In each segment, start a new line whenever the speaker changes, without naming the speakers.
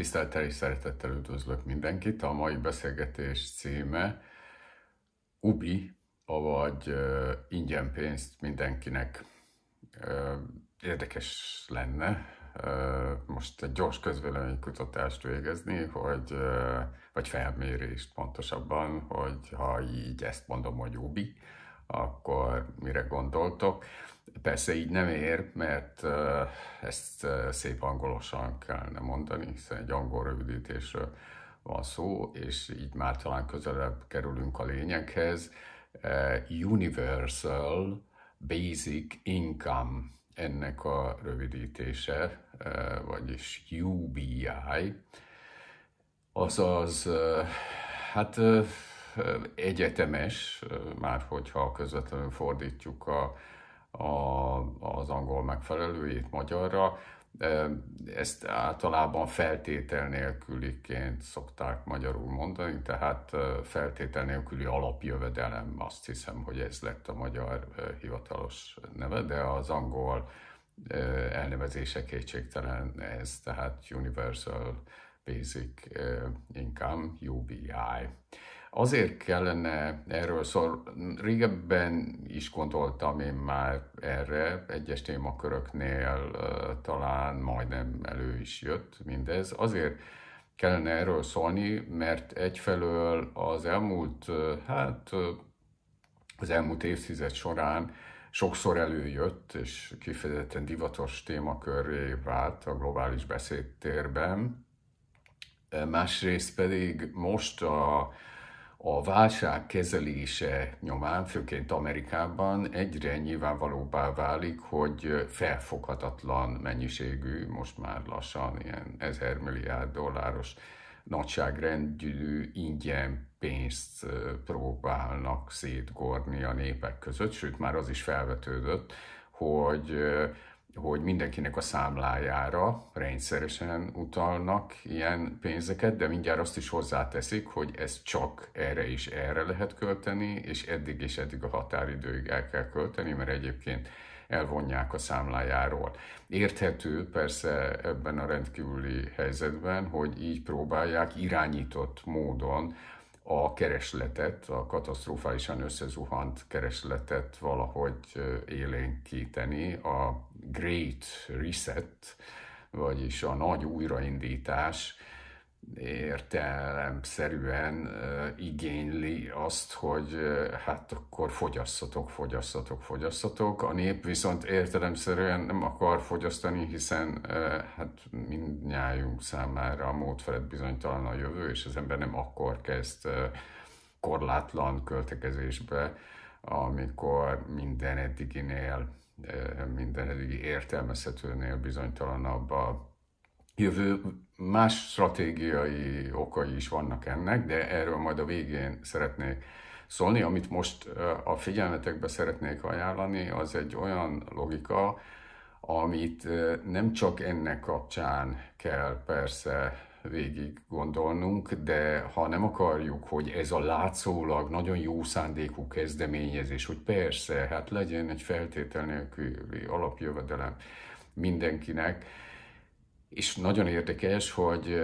Tisztelettel és szeretettel üdvözlök mindenkit. A mai beszélgetés címe Ubi, avagy ingyen pénzt mindenkinek. Érdekes lenne most egy gyors közvéleménykutatást végezni, hogy, vagy felmérést pontosabban, hogy ha így ezt mondom, hogy Ubi, akkor mire gondoltok. Persze így nem ér, mert ezt szép angolosan kellene mondani, hiszen egy angol rövidítésről van szó, és így már talán közelebb kerülünk a lényeghez. Universal Basic Income ennek a rövidítése, vagyis UBI, azaz, hát egyetemes, már hogyha közvetlenül fordítjuk a a, az angol megfelelőjét magyarra. Ezt általában feltétel nélküliként szokták magyarul mondani, tehát feltétel nélküli alapjövedelem, azt hiszem, hogy ez lett a magyar hivatalos neve, de az angol elnevezése kétségtelen ez, tehát Universal Basic Income, UBI. Azért kellene erről szól, régebben is gondoltam én már erre, egyes témaköröknél talán majdnem elő is jött mindez. Azért kellene erről szólni, mert egyfelől az elmúlt, hát az elmúlt évtized során sokszor előjött, és kifejezetten divatos témakörré vált a globális beszédtérben. Másrészt pedig most a a válság kezelése nyomán, főként Amerikában egyre nyilvánvalóbbá válik, hogy felfoghatatlan mennyiségű, most már lassan ilyen 1000 milliárd dolláros nagyságrendű ingyen pénzt próbálnak szétgorni a népek között, sőt már az is felvetődött, hogy hogy mindenkinek a számlájára rendszeresen utalnak ilyen pénzeket, de mindjárt azt is hozzáteszik, hogy ez csak erre is erre lehet költeni, és eddig és eddig a határidőig el kell költeni, mert egyébként elvonják a számlájáról. Érthető persze ebben a rendkívüli helyzetben, hogy így próbálják irányított módon a keresletet, a katasztrofálisan összezuhant keresletet valahogy élénkíteni. A Great Reset, vagyis a nagy újraindítás, értelemszerűen igényli azt, hogy hát akkor fogyasszatok, fogyasszatok, fogyasszatok. A nép viszont értelemszerűen nem akar fogyasztani, hiszen hát mindnyájunk számára a mód felett bizonytalan a jövő, és az ember nem akkor kezd korlátlan költekezésbe, amikor minden eddiginél, minden eddigi értelmezhetőnél bizonytalanabb a jövő más stratégiai okai is vannak ennek, de erről majd a végén szeretnék szólni. Amit most eh, a figyelmetekbe szeretnék ajánlani, az egy olyan logika, amit eh, nem csak ennek kapcsán kell persze végig gondolnunk, de ha nem akarjuk, hogy ez a látszólag nagyon jó szándékú kezdeményezés, hogy persze, hát legyen egy feltétel nélküli alapjövedelem mindenkinek, és nagyon érdekes, hogy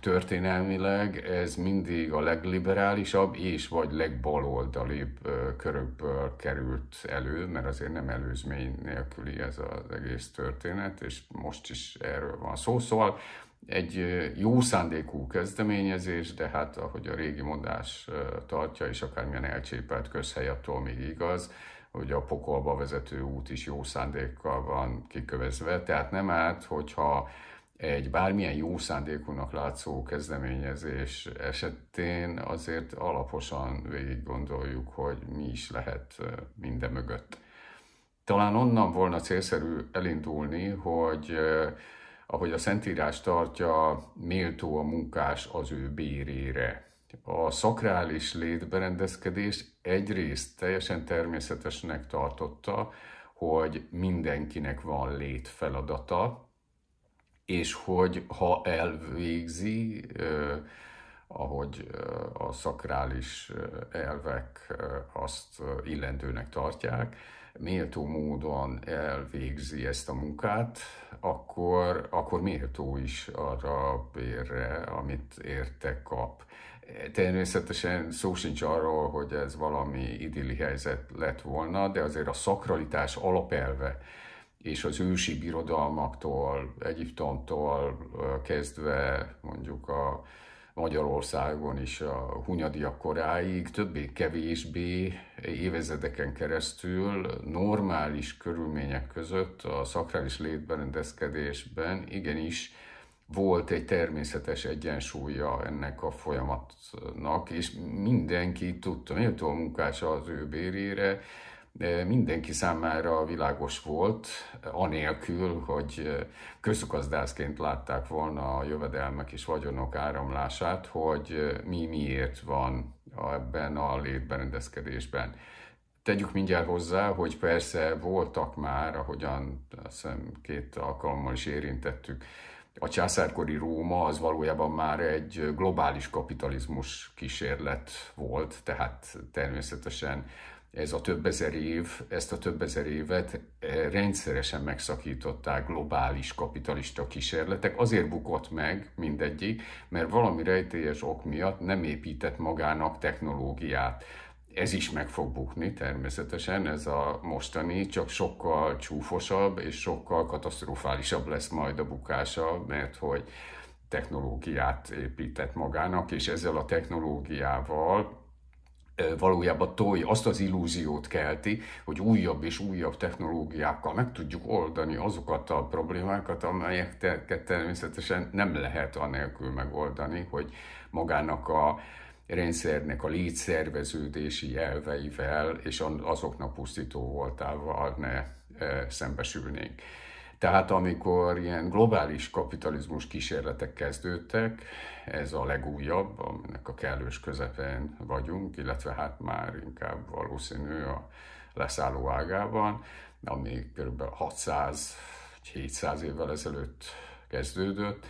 történelmileg ez mindig a legliberálisabb és vagy legbaloldalibb körökből került elő, mert azért nem előzmény nélküli ez az egész történet, és most is erről van szó. Szóval egy jó szándékú kezdeményezés, de hát ahogy a régi mondás tartja, és akármilyen elcsépelt közhely attól még igaz, hogy a pokolba vezető út is jó szándékkal van kikövezve, tehát nem árt, hogyha egy bármilyen jó szándékúnak látszó kezdeményezés esetén azért alaposan végig gondoljuk, hogy mi is lehet minden mögött. Talán onnan volna célszerű elindulni, hogy ahogy a Szentírás tartja, méltó a munkás az ő bérére a szakrális létberendezkedés egyrészt teljesen természetesnek tartotta, hogy mindenkinek van létfeladata, és hogy ha elvégzi, ahogy a szakrális elvek azt illendőnek tartják, méltó módon elvégzi ezt a munkát, akkor, akkor méltó is arra a bérre, amit érte kap. Természetesen szó sincs arról, hogy ez valami idilli helyzet lett volna, de azért a szakralitás alapelve és az ősi birodalmaktól, Egyiptomtól kezdve mondjuk a Magyarországon is a hunyadiak koráig többé-kevésbé évezredeken keresztül normális körülmények között a szakrális létberendezkedésben igenis volt egy természetes egyensúlya ennek a folyamatnak, és mindenki tudta, méltó a munkása az ő bérére, mindenki számára világos volt, anélkül, hogy közgazdászként látták volna a jövedelmek és vagyonok áramlását, hogy mi miért van ebben a létberendezkedésben. Tegyük mindjárt hozzá, hogy persze voltak már, ahogyan azt hiszem két alkalommal is érintettük, a császárkori Róma az valójában már egy globális kapitalizmus kísérlet volt, tehát természetesen ez a több ezer év, ezt a több ezer évet eh, rendszeresen megszakították globális kapitalista kísérletek. Azért bukott meg mindegyik, mert valami rejtélyes ok miatt nem épített magának technológiát. Ez is meg fog bukni természetesen, ez a mostani, csak sokkal csúfosabb és sokkal katasztrofálisabb lesz majd a bukása, mert hogy technológiát épített magának, és ezzel a technológiával valójában tolja, azt az illúziót kelti, hogy újabb és újabb technológiákkal meg tudjuk oldani azokat a problémákat, amelyeket természetesen nem lehet anélkül megoldani, hogy magának a, rendszernek a létszerveződési elveivel és azoknak pusztító voltával ne e, szembesülnénk. Tehát amikor ilyen globális kapitalizmus kísérletek kezdődtek, ez a legújabb, aminek a kellős közepén vagyunk, illetve hát már inkább valószínű a leszálló ágában, ami kb. 600-700 évvel ezelőtt kezdődött,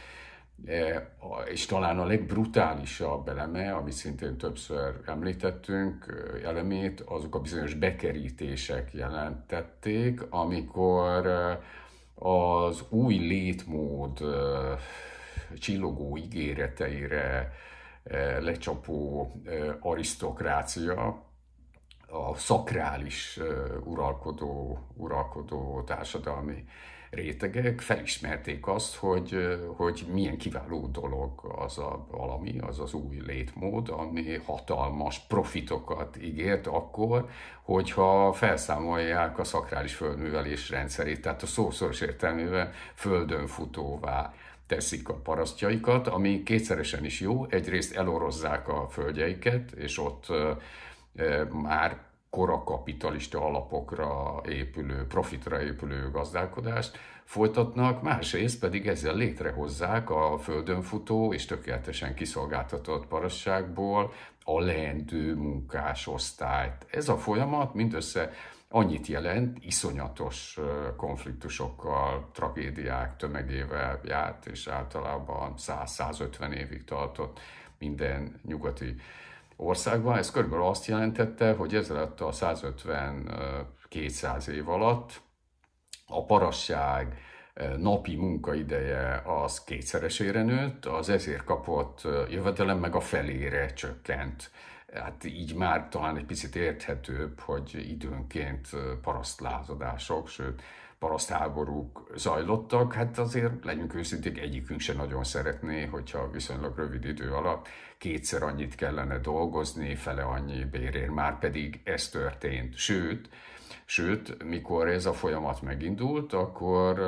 E, és talán a legbrutálisabb eleme, amit szintén többször említettünk, elemét, azok a bizonyos bekerítések jelentették, amikor az új létmód csillogó ígéreteire lecsapó arisztokrácia, a szakrális uralkodó, uralkodó társadalmi rétegek felismerték azt, hogy, hogy milyen kiváló dolog az a valami, az az új létmód, ami hatalmas profitokat ígért akkor, hogyha felszámolják a szakrális földművelés rendszerét, tehát a szószoros értelmében földön futóvá teszik a parasztjaikat, ami kétszeresen is jó, egyrészt elorozzák a földjeiket, és ott már korakapitalista alapokra épülő, profitra épülő gazdálkodást folytatnak, másrészt pedig ezzel létrehozzák a földön futó és tökéletesen kiszolgáltatott parasságból a leendő munkásosztályt. Ez a folyamat mindössze annyit jelent, iszonyatos konfliktusokkal, tragédiák tömegével járt, és általában 100-150 évig tartott minden nyugati országban, ez körülbelül azt jelentette, hogy lett a 150-200 év alatt a parasság eh, napi munkaideje az kétszeresére nőtt, az ezért kapott eh, jövedelem meg a felére csökkent. Hát így már talán egy picit érthetőbb, hogy időnként eh, parasztlázadások, sőt parasztháborúk zajlottak, hát azért legyünk őszinték, egyikünk se nagyon szeretné, hogyha viszonylag rövid idő alatt kétszer annyit kellene dolgozni, fele annyi bérér, már pedig ez történt. Sőt, Sőt, mikor ez a folyamat megindult, akkor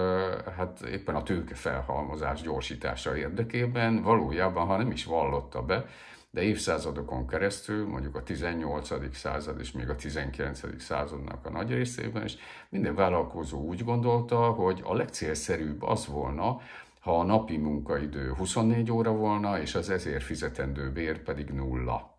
hát éppen a tőke felhalmozás gyorsítása érdekében valójában, ha nem is vallotta be, de évszázadokon keresztül, mondjuk a 18. század és még a 19. századnak a nagy részében is, minden vállalkozó úgy gondolta, hogy a legcélszerűbb az volna, ha a napi munkaidő 24 óra volna, és az ezért fizetendő bér pedig nulla.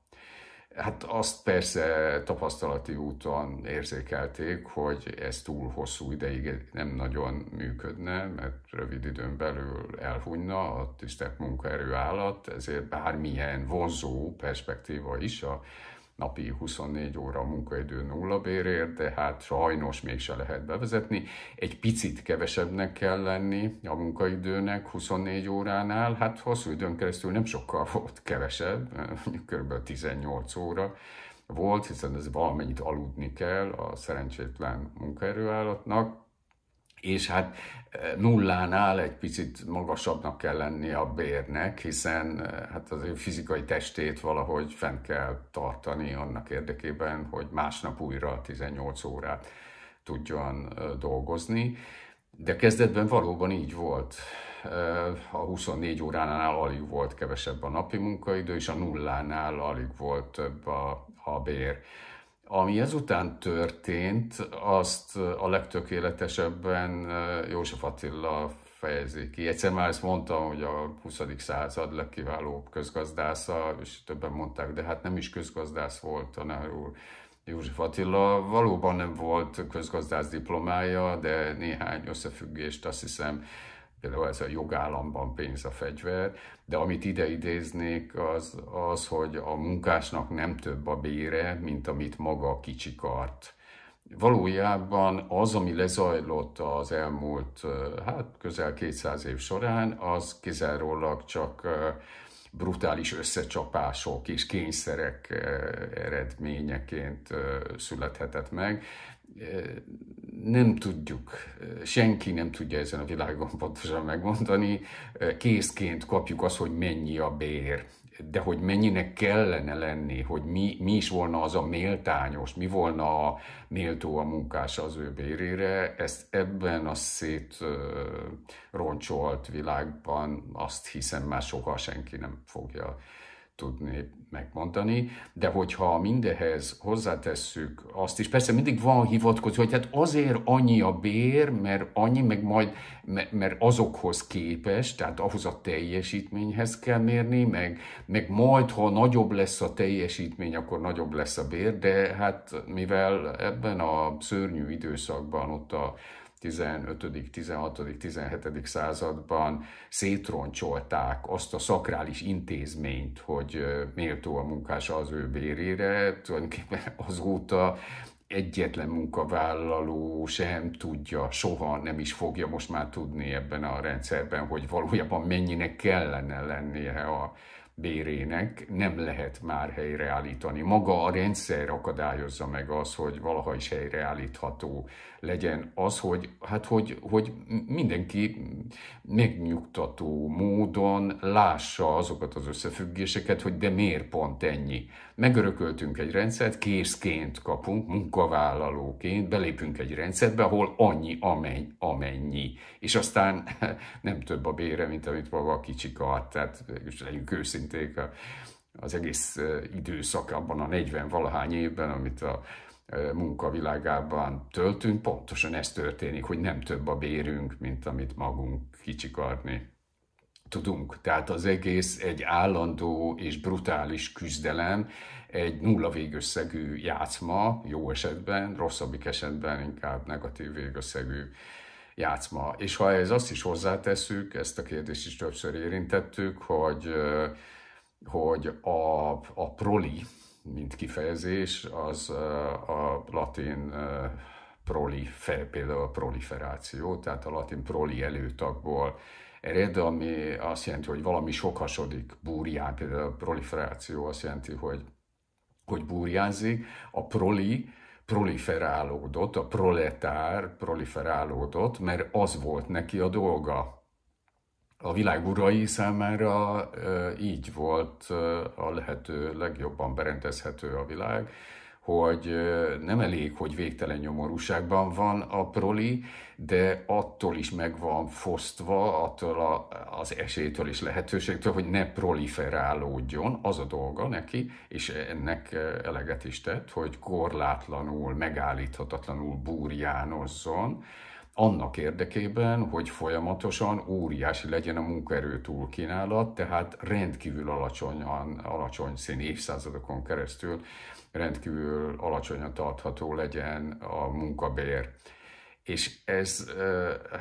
Hát azt persze tapasztalati úton érzékelték, hogy ez túl hosszú ideig nem nagyon működne, mert rövid időn belül elhunyna a tisztelt munkaerő állat, ezért bármilyen vonzó perspektíva is a napi 24 óra munkaidő nulla bérért, de hát sajnos mégse lehet bevezetni. Egy picit kevesebbnek kell lenni a munkaidőnek 24 óránál, hát hosszú időn keresztül nem sokkal volt kevesebb, kb. 18 óra volt, hiszen ez valamennyit aludni kell a szerencsétlen munkaerőállatnak, és hát nullánál egy picit magasabbnak kell lennie a bérnek, hiszen hát az ő fizikai testét valahogy fent kell tartani annak érdekében, hogy másnap újra 18 órát tudjon dolgozni. De kezdetben valóban így volt. A 24 óránál alig volt kevesebb a napi munkaidő, és a nullánál alig volt több a, a bér. Ami ezután történt, azt a legtökéletesebben József Attila fejezi ki. Egyszer már ezt mondtam, hogy a 20. század legkiválóbb közgazdásza, és többen mondták, de hát nem is közgazdász volt tanár úr. József Attila valóban nem volt közgazdász diplomája, de néhány összefüggést azt hiszem például ez a jogállamban pénz a fegyver, de amit ide idéznék, az, az, hogy a munkásnak nem több a bére, mint amit maga kicsikart. Valójában az, ami lezajlott az elmúlt hát közel 200 év során, az kizárólag csak brutális összecsapások és kényszerek eredményeként születhetett meg nem tudjuk, senki nem tudja ezen a világon pontosan megmondani, készként kapjuk azt, hogy mennyi a bér, de hogy mennyinek kellene lenni, hogy mi, mi is volna az a méltányos, mi volna a méltó a munkás az ő bérére, ezt ebben a szét roncsolt világban azt hiszem már soha senki nem fogja tudni megmondani, de hogyha mindehhez hozzátesszük azt is, persze mindig van hivatkozó, hogy hát azért annyi a bér, mert annyi, meg majd, mert azokhoz képes, tehát ahhoz a teljesítményhez kell mérni, meg, meg majd, ha nagyobb lesz a teljesítmény, akkor nagyobb lesz a bér, de hát mivel ebben a szörnyű időszakban ott a 15., 16., 17. században szétroncsolták azt a szakrális intézményt, hogy méltó a munkás az ő bérére, tulajdonképpen azóta egyetlen munkavállaló sem tudja, soha nem is fogja most már tudni ebben a rendszerben, hogy valójában mennyinek kellene lennie a bérének nem lehet már helyreállítani. Maga a rendszer akadályozza meg az, hogy valaha is helyreállítható legyen az, hogy, hát hogy, hogy mindenki megnyugtató módon lássa azokat az összefüggéseket, hogy de miért pont ennyi megörököltünk egy rendszert, készként kapunk, munkavállalóként, belépünk egy rendszerbe, ahol annyi, amennyi, amennyi. És aztán nem több a bére, mint amit maga a kicsika ad. Tehát és legyünk őszinték, az egész időszak abban a 40-valahány évben, amit a munkavilágában töltünk, pontosan ez történik, hogy nem több a bérünk, mint amit magunk kicsikarni tudunk. Tehát az egész egy állandó és brutális küzdelem, egy nulla végösszegű játszma, jó esetben, rosszabbik esetben inkább negatív végösszegű játszma. És ha ez azt is hozzáteszük, ezt a kérdést is többször érintettük, hogy, hogy a, a proli, mint kifejezés, az a latin proli, például a proliferáció, tehát a latin proli előtagból ered, ami azt jelenti, hogy valami sokasodik, búrián, például a proliferáció azt jelenti, hogy, hogy búrjázik, a proli, proliferálódott, a proletár proliferálódott, mert az volt neki a dolga. A világ urai számára így volt a lehető legjobban berendezhető a világ, hogy nem elég, hogy végtelen nyomorúságban van a proli, de attól is meg van fosztva, attól a, az esélytől és lehetőségtől, hogy ne proliferálódjon, az a dolga neki, és ennek eleget is tett, hogy korlátlanul, megállíthatatlanul búrjánozzon, annak érdekében, hogy folyamatosan óriási legyen a munkaerő túlkínálat, tehát rendkívül alacsonyan, alacsony szín évszázadokon keresztül rendkívül alacsonyan tartható legyen a munkabér. És ez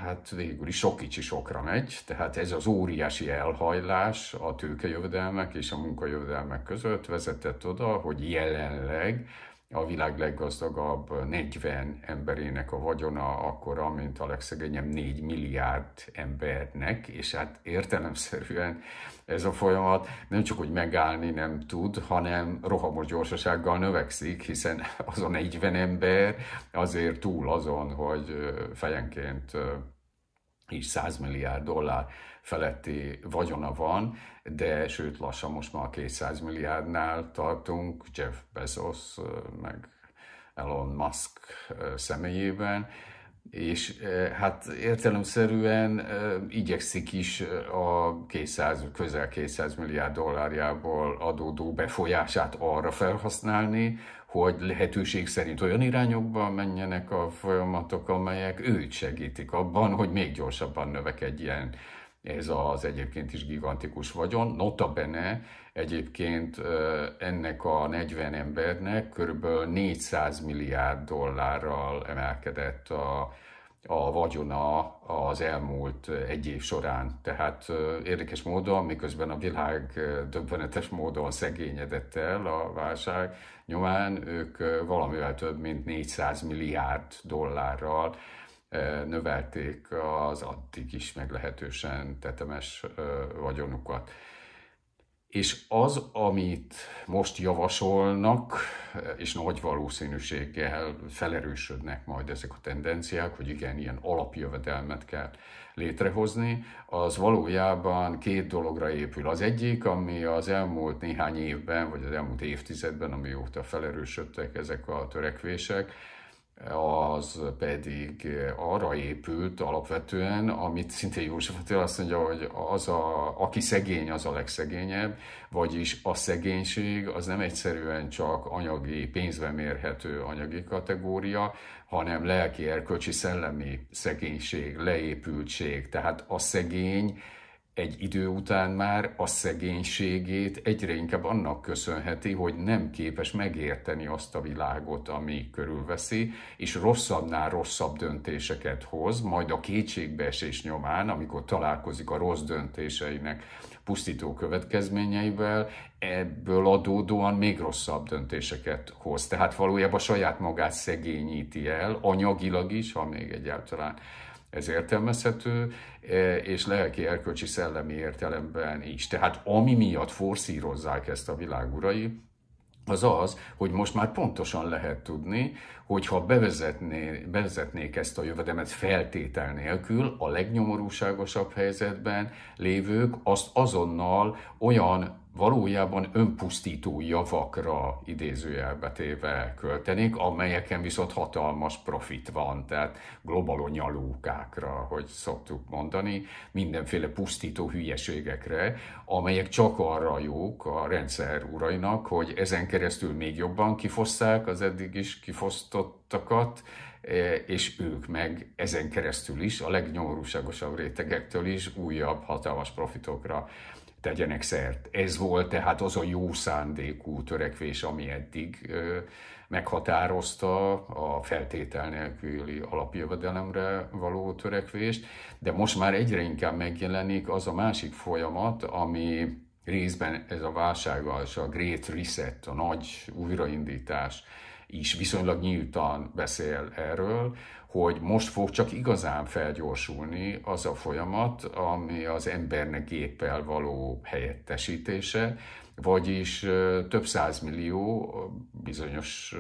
hát végül is sok kicsi sokra megy, tehát ez az óriási elhajlás a tőkejövedelmek és a munkajövedelmek között vezetett oda, hogy jelenleg a világ leggazdagabb 40 emberének a vagyona akkora, mint a legszegényebb 4 milliárd embernek, és hát értelemszerűen ez a folyamat nem csak hogy megállni nem tud, hanem rohamos gyorsasággal növekszik, hiszen az a 40 ember azért túl azon, hogy fejenként így 100 milliárd dollár feletti vagyona van, de sőt lassan most már 200 milliárdnál tartunk Jeff Bezos, meg Elon Musk személyében, és hát értelemszerűen igyekszik is a 200, közel 200 milliárd dollárjából adódó befolyását arra felhasználni, hogy lehetőség szerint olyan irányokba menjenek a folyamatok, amelyek őt segítik abban, hogy még gyorsabban növekedjen ez az egyébként is gigantikus vagyon. Nota bene egyébként ennek a 40 embernek körülbelül 400 milliárd dollárral emelkedett a, a vagyona az elmúlt egy év során. Tehát érdekes módon, miközben a világ döbbenetes módon szegényedett el a válság nyomán, ők valamivel több mint 400 milliárd dollárral növelték az addig is meglehetősen tetemes vagyonukat. És az, amit most javasolnak, és nagy valószínűséggel felerősödnek majd ezek a tendenciák, hogy igen, ilyen alapjövedelmet kell létrehozni, az valójában két dologra épül. Az egyik, ami az elmúlt néhány évben, vagy az elmúlt évtizedben, amióta felerősödtek ezek a törekvések, az pedig arra épült alapvetően, amit szintén József Attila azt mondja, hogy az a, aki szegény, az a legszegényebb, vagyis a szegénység az nem egyszerűen csak anyagi, pénzben mérhető anyagi kategória, hanem lelki, erkölcsi, szellemi szegénység, leépültség. Tehát a szegény egy idő után már a szegénységét egyre inkább annak köszönheti, hogy nem képes megérteni azt a világot, ami körülveszi, és rosszabbnál rosszabb döntéseket hoz, majd a kétségbeesés nyomán, amikor találkozik a rossz döntéseinek pusztító következményeivel, ebből adódóan még rosszabb döntéseket hoz. Tehát valójában saját magát szegényíti el, anyagilag is, ha még egyáltalán ez értelmezhető, e, és lelki, erkölcsi, szellemi értelemben is. Tehát ami miatt forszírozzák ezt a világurai, az az, hogy most már pontosan lehet tudni, hogy ha bevezetné, bevezetnék ezt a jövedelmet feltétel nélkül, a legnyomorúságosabb helyzetben lévők azt azonnal olyan valójában önpusztító javakra idézőjelbe téve költenék, amelyeken viszont hatalmas profit van, tehát nyalókákra, hogy szoktuk mondani, mindenféle pusztító hülyeségekre, amelyek csak arra jók a rendszer urainak, hogy ezen keresztül még jobban kifosszák az eddig is kifosztottakat, e, és ők meg ezen keresztül is, a legnyomorúságosabb rétegektől is újabb hatalmas profitokra tegyenek szert. Ez volt tehát az a jó szándékú törekvés, ami eddig meghatározta a feltétel nélküli alapjövedelemre való törekvést, de most már egyre inkább megjelenik az a másik folyamat, ami részben ez a válság és a Great Reset, a nagy újraindítás is viszonylag nyíltan beszél erről, hogy most fog csak igazán felgyorsulni az a folyamat, ami az embernek géppel való helyettesítése, vagyis több százmillió, bizonyos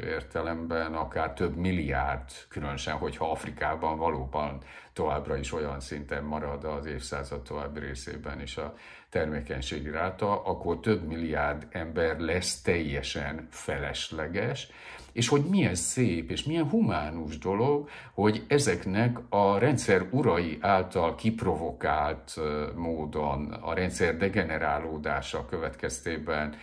értelemben akár több milliárd, különösen, hogyha Afrikában valóban továbbra is olyan szinten marad az évszázad további részében is a termékenységi ráta, akkor több milliárd ember lesz teljesen felesleges, és hogy milyen szép és milyen humánus dolog, hogy ezeknek a rendszer urai által kiprovokált módon, a rendszer degenerálódása következtében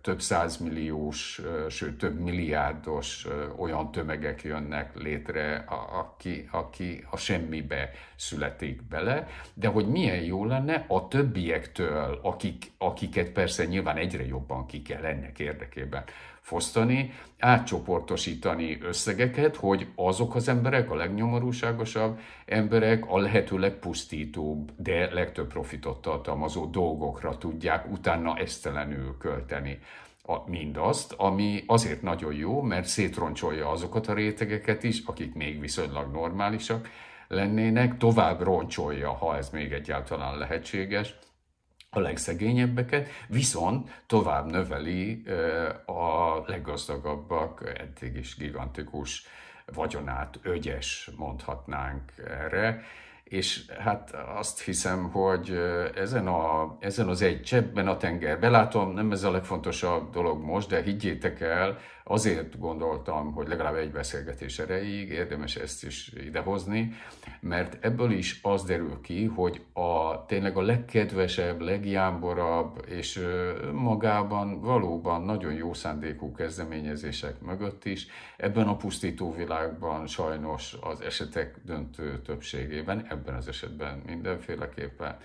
több százmilliós, sőt több milliárdos olyan tömegek jönnek létre, aki, aki a semmibe születik bele, de hogy milyen jó lenne a többiektől, akik, akiket persze nyilván egyre jobban ki kell ennek érdekében fosztani, átcsoportosítani összegeket, hogy azok az emberek, a legnyomorúságosabb emberek a lehető legpusztítóbb, de legtöbb profitot tartalmazó dolgokra tudják utána esztelenül költeni a, mindazt, ami azért nagyon jó, mert szétroncsolja azokat a rétegeket is, akik még viszonylag normálisak lennének, tovább roncsolja, ha ez még egyáltalán lehetséges, a legszegényebbeket, viszont tovább növeli a leggazdagabbak eddig is gigantikus vagyonát, ögyes mondhatnánk erre, és hát azt hiszem, hogy ezen, a, ezen az egy cseppben a tenger, belátom, nem ez a legfontosabb dolog most, de higgyétek el, Azért gondoltam, hogy legalább egy beszélgetés erejéig érdemes ezt is idehozni, mert ebből is az derül ki, hogy a tényleg a legkedvesebb, legjámborabb és magában valóban nagyon jó szándékú kezdeményezések mögött is, ebben a pusztító világban sajnos az esetek döntő többségében, ebben az esetben mindenféleképpen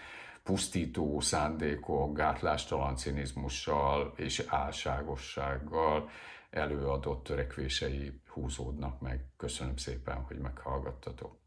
pusztító szándékok, gátlástalan cinizmussal és álságossággal előadott törekvései húzódnak meg. Köszönöm szépen, hogy meghallgattatok.